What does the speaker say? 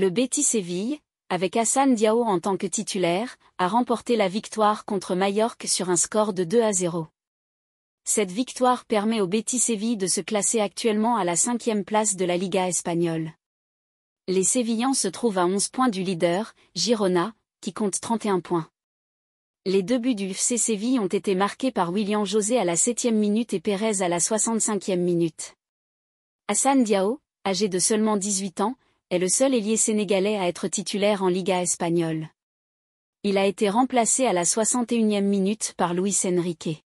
Le Betis Séville, avec Hassan Diao en tant que titulaire, a remporté la victoire contre Majorque sur un score de 2 à 0. Cette victoire permet au Betis Séville de se classer actuellement à la cinquième place de la Liga espagnole. Les Sévillans se trouvent à 11 points du leader, Girona, qui compte 31 points. Les deux buts du FC Séville ont été marqués par William José à la 7e minute et Pérez à la 65e minute. Hassan Diao, âgé de seulement 18 ans, est le seul ailier sénégalais à être titulaire en Liga espagnole. Il a été remplacé à la 61e minute par Luis Enrique.